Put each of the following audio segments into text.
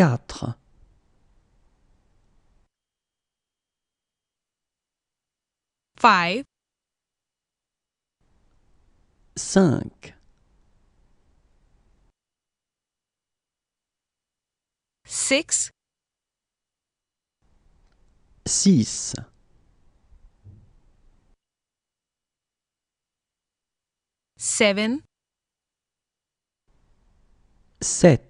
4. Five. Cinq. Six. Six. 7 Sept.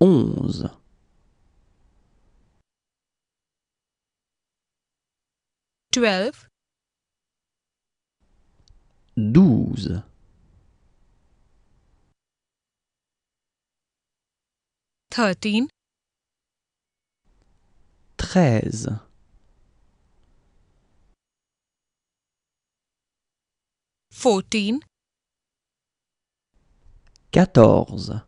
onze douze thirteen treize fourteen quatorze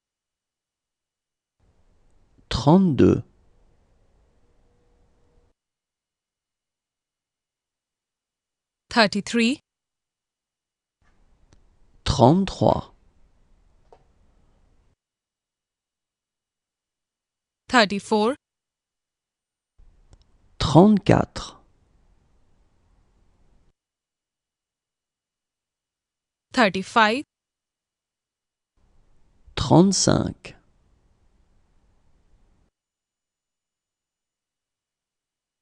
trente-deux. Trente-trois. 35. Trente-quatre. Trente-cinq.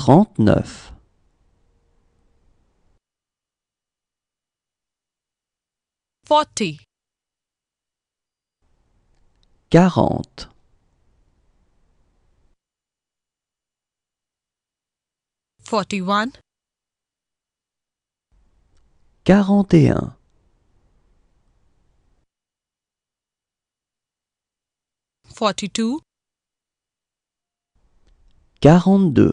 trente-neuf. Forty. Quarante. one Quarante et un. deux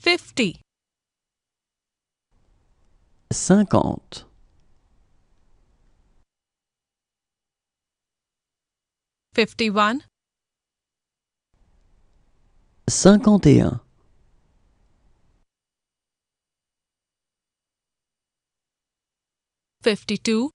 50 50 51 51 52 52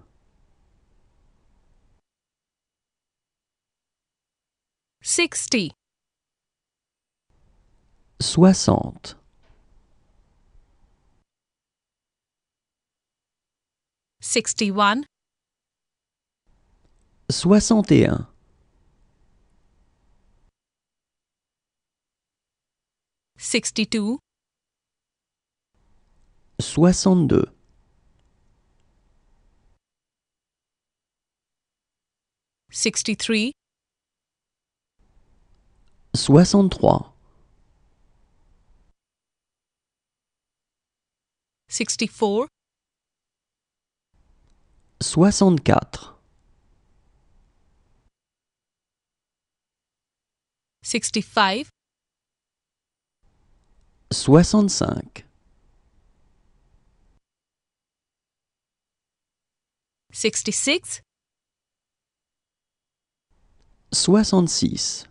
sixty. Soixante. Sixty-one. Soixante et un. Sixty-two. Soixante-deux. Sixty-three. 63 64 64 65 65 66 66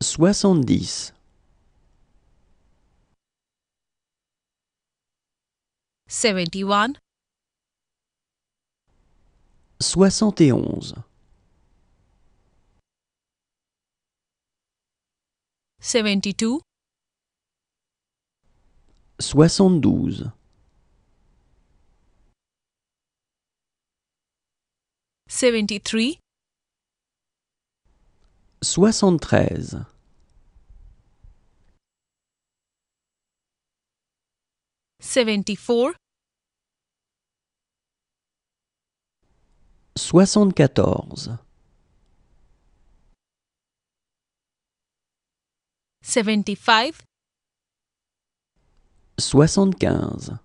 70 71 71 72 72 73 73 74 74 75 75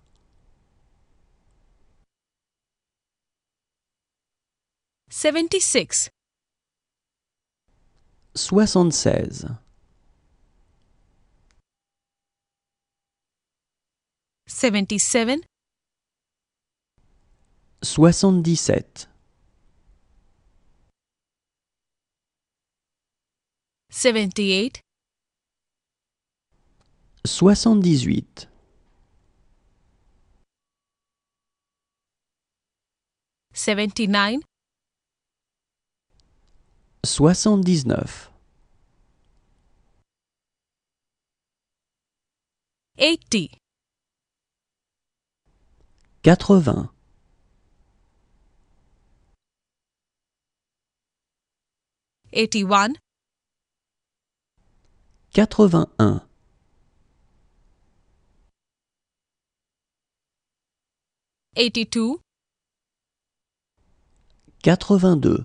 76 76 77 77 78 78 79 Soixante-dix-neuf. Eighty. quatre vingt eighty Eighty-one. Quatre-vingt-un. Eighty-two. Quatre-vingt-deux.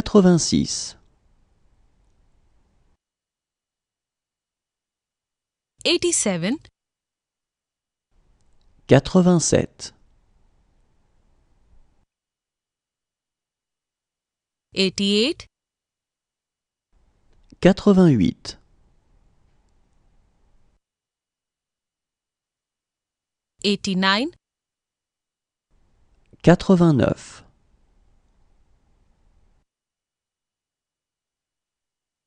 86 87 87 88 88 89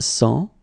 100